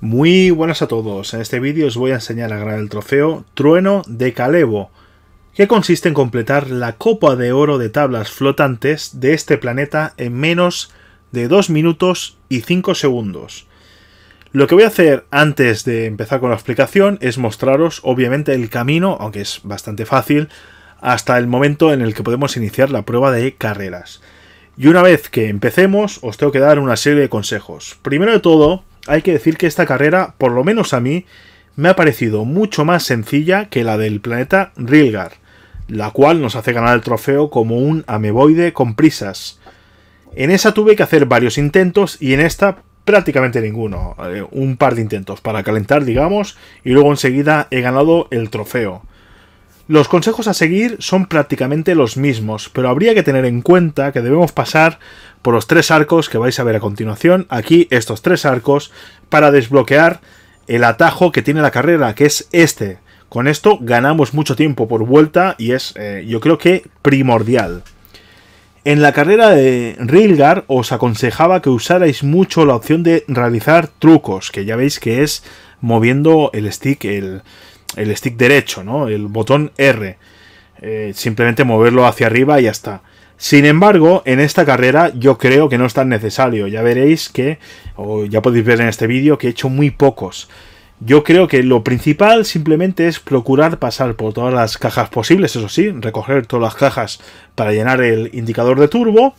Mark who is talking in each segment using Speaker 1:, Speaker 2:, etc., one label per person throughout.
Speaker 1: Muy buenas a todos, en este vídeo os voy a enseñar a grabar el trofeo Trueno de Kalevo que consiste en completar la copa de oro de tablas flotantes de este planeta en menos de 2 minutos y 5 segundos. Lo que voy a hacer antes de empezar con la explicación es mostraros obviamente el camino, aunque es bastante fácil, hasta el momento en el que podemos iniciar la prueba de carreras. Y una vez que empecemos, os tengo que dar una serie de consejos. Primero de todo, hay que decir que esta carrera, por lo menos a mí, me ha parecido mucho más sencilla que la del planeta Rilgar, la cual nos hace ganar el trofeo como un ameboide con prisas. En esa tuve que hacer varios intentos y en esta prácticamente ninguno, eh, un par de intentos para calentar, digamos, y luego enseguida he ganado el trofeo. Los consejos a seguir son prácticamente los mismos, pero habría que tener en cuenta que debemos pasar por los tres arcos que vais a ver a continuación, aquí estos tres arcos, para desbloquear el atajo que tiene la carrera, que es este. Con esto ganamos mucho tiempo por vuelta y es eh, yo creo que primordial. En la carrera de Rilgar os aconsejaba que usarais mucho la opción de realizar trucos, que ya veis que es moviendo el stick, el, el stick derecho, ¿no? El botón R. Eh, simplemente moverlo hacia arriba y ya está. Sin embargo, en esta carrera yo creo que no es tan necesario. Ya veréis que, o ya podéis ver en este vídeo, que he hecho muy pocos. Yo creo que lo principal simplemente es procurar pasar por todas las cajas posibles, eso sí, recoger todas las cajas para llenar el indicador de turbo.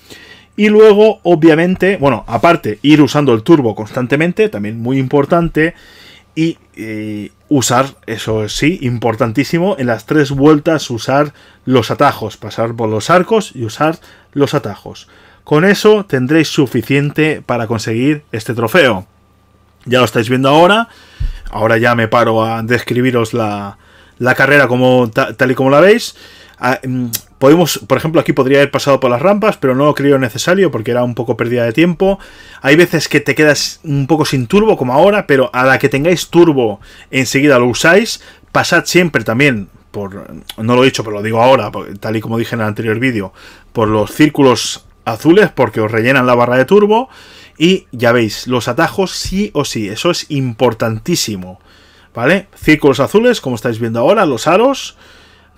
Speaker 1: Y luego, obviamente, bueno, aparte, ir usando el turbo constantemente, también muy importante y eh, usar, eso sí, importantísimo, en las tres vueltas usar los atajos, pasar por los arcos y usar los atajos. Con eso tendréis suficiente para conseguir este trofeo. Ya lo estáis viendo ahora. Ahora ya me paro a describiros la, carrera como, tal y como la veis. Ah, mm, podemos, por ejemplo, aquí podría haber pasado por las rampas, pero no lo creo necesario porque era un poco pérdida de tiempo. Hay veces que te quedas un poco sin turbo, como ahora, pero a la que tengáis turbo, enseguida lo usáis. Pasad siempre también por, no lo he dicho, pero lo digo ahora, tal y como dije en el anterior vídeo, por los círculos azules porque os rellenan la barra de turbo. Y ya veis, los atajos sí o sí, eso es importantísimo. ¿Vale? Círculos azules, como estáis viendo ahora, los aros.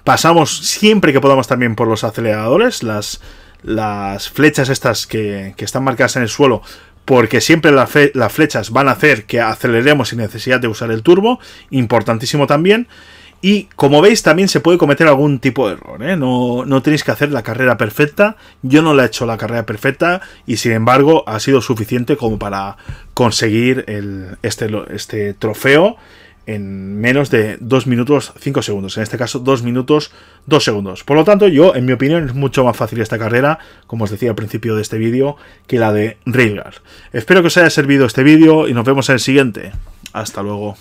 Speaker 1: Pasamos siempre que podamos también por los aceleradores, las, las flechas estas que, están marcadas en el suelo, porque siempre las flechas van a hacer que aceleremos sin necesidad de usar el turbo, importantísimo también. Y como veis también se puede cometer algún tipo de error, ¿eh? no, tenéis que hacer la carrera perfecta, yo no la he hecho la carrera perfecta y sin embargo ha sido suficiente como para conseguir este, este trofeo en menos de 2 minutos 5 segundos. En este caso 2 minutos 2 segundos. Por lo tanto, yo, en mi opinión, es mucho más fácil esta carrera, como os decía al principio de este vídeo, que la de Railguard. Espero que os haya servido este vídeo y nos vemos en el siguiente. Hasta luego.